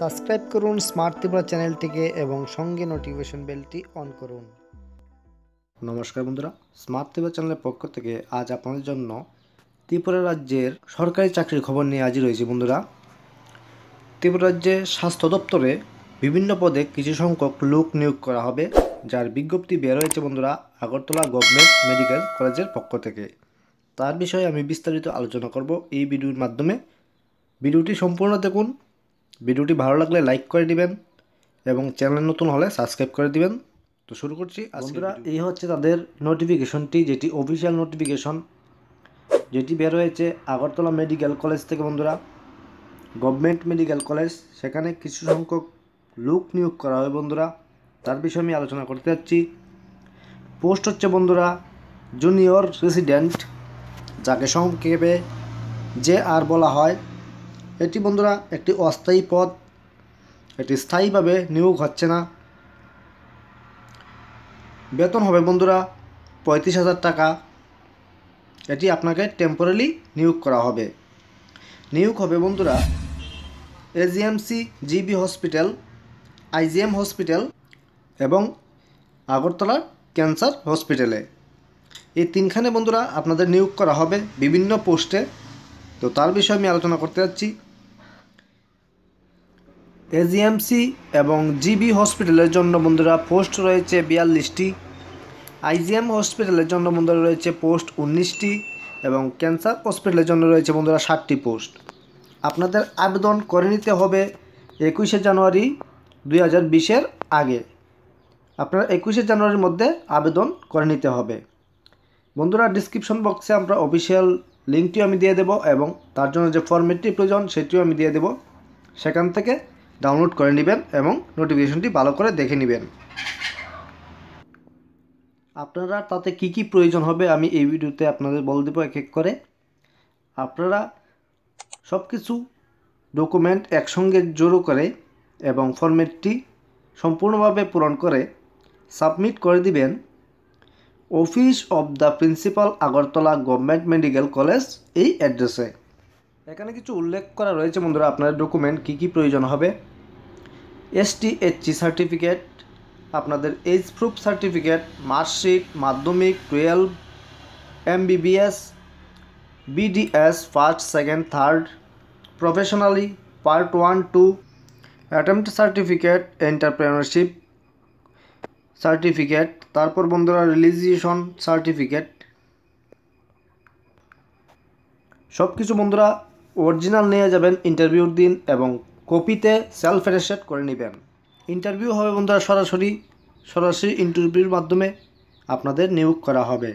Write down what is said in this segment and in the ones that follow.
subscribe করুন smart Tripura চ্যানেলটিকে এবং সঙ্গে নোটিফিকেশন বেলটি অন করুন নমস্কার বন্ধুরা স্মার্ট ত্রিপুরা চ্যানেলের পক্ষ থেকে আজ আপনাদের জন্য ত্রিপুরা রাজ্যের সরকারি চাকরির খবর নিয়ে আজই রয়েছে বন্ধুরা ত্রিপুরা রাজ্যে স্বাস্থ্য দপ্তরে বিভিন্ন পদে কিছু সংখ্যক লোক নিয়োগ করা হবে যার বিজ্ঞপ্তি বের হয়েছে বন্ধুরা আগরতলা গভর্নমেন্ট মেডিকেল কলেজের পক্ষ থেকে তার বিষয়ে আমি বিস্তারিত আলোচনা করব এই ভিডিওর মাধ্যমে ভিডিওটি সম্পূর্ণ দেখুন ভিডিওটি ভালো লাগলে লাইক করে দিবেন এবং চ্যানেল নতুন হলে সাবস্ক্রাইব করে দিবেন তো শুরু করছি বন্ধুরা এই হচ্ছে তাদের নোটিফিকেশনটি যেটি অফিসিয়াল নোটিফিকেশন যেটি বের হয়েছে আগরতলা মেডিকেল কলেজ থেকে বন্ধুরা গভর্নমেন্ট মেডিকেল কলেজ সেখানে কিছু সংখ্যক লোক নিয়োগ করা হয় বন্ধুরা তার বিষয়ে আমি আলোচনা করতে যাচ্ছি পোস্ট হচ্ছে বন্ধুরা জুনিয়র রেসিডেন্ট যাকে সংক্ষেপে যে আর বলা হয় এটি বন্ধুরা একটি অস্থায়ী পদ এটি স্থায়ীভাবে নিয়োগ হচ্ছে না বেতন হবে বন্ধুরা পঁয়ত্রিশ হাজার টাকা এটি আপনাকে টেম্পোরারি নিয়োগ করা হবে নিয়োগ হবে বন্ধুরা AGMC GB hospital IGM hospital এবং আগরতলা ক্যান্সার হসপিটালে এই তিনখানে বন্ধুরা আপনাদের নিয়োগ করা হবে বিভিন্ন পোস্টে তো তার বিষয়ে আমি আলোচনা করতে যাচ্ছি এজিএমসি এবং জিবি হসপিটালের জন্য বন্ধুরা পোস্ট রয়েছে বিয়াল্লিশটি আইজিএম হসপিটালের জন্য বন্ধুরা রয়েছে পোস্ট উনিশটি এবং ক্যান্সার হসপিটালের জন্য রয়েছে বন্ধুরা ষাটটি পোস্ট আপনাদের আবেদন করে নিতে হবে একুশে জানুয়ারি দুই হাজার বিশের আগে আপনারা একুশে জানুয়ারির মধ্যে আবেদন করে নিতে হবে বন্ধুরা ডিসক্রিপশন বক্সে আমরা অফিসিয়াল লিঙ্কটিও আমি দিয়ে দেব এবং তার জন্য যে ফর্মেটটি প্রয়োজন সেটিও আমি দিয়ে দেব সেখান থেকে ডাউনলোড করে নেবেন এবং নোটিফিকেশনটি ভালো করে দেখে নেবেন আপনারা তাতে কি কি প্রয়োজন হবে আমি এই ভিডিওতে আপনাদের বলে দেবো এক এক করে আপনারা সব কিছু ডকুমেন্ট একসঙ্গে জড়ো করে এবং ফরম্যাটটি সম্পূর্ণভাবে পূরণ করে সাবমিট করে দিবেন office of the principal Agartala government medical college এই অ্যাড্রেসে এখানে কিছু উল্লেখ করা রয়েছে বন্ধুরা আপনার ডকুমেন্ট কি কি প্রয়োজন হবে এইচসি সার্টিফিকেট আপনাদের এইচ প্রুফ সার্টিফিকেট মার্কশিট মাধ্যমিক twelve MBBS BDS first second third professionally part one two attempt certificate entrepreneurship certificate তারপর বন্ধুরা রিলিজিয়েশন সার্টিফিকেট সব কিছু বন্ধুরা অরিজিনাল নিয়ে যাবেন ইন্টারভিউর দিন এবং কপিতে সেলফ রেসেট করে নেবেন ইন্টারভিউ হবে বন্ধুরা সরাসরি সরাসরি ইন্টারভিউর মাধ্যমে আপনাদের নিয়োগ করা হবে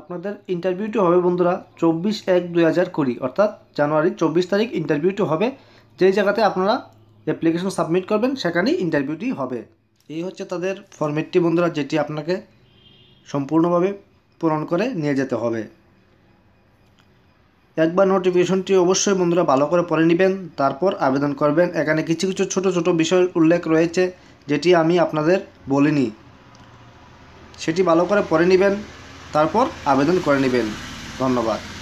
আপনাদের ইন্টারভিউটি হবে বন্ধুরা চব্বিশ এক দুই হাজার কুড়ি অর্থাৎ জানুয়ারি চব্বিশ তারিখ ইন্টারভিউটি হবে যেই জায়গাতে আপনারা অ্যাপ্লিকেশন সাবমিট করবেন সেখানেই ইন্টারভিউটি হবে এই হচ্ছে তাদের ফর্মেটটি বন্ধুরা যেটি আপনাকে সম্পূর্ণভাবে পূরণ করে নিয়ে যেতে হবে একবার নোটিফিকেশনটি অবশ্যই বন্ধুরা ভালো করে পড়ে নেবেন তারপর আবেদন করবেন এখানে কিছু কিছু ছোট ছোট বিষয়ের উল্লেখ রয়েছে যেটি আমি আপনাদের বলিনি সেটি ভালো করে পড়ে নেবেন তারপর আবেদন করে নেবেন ধন্যবাদ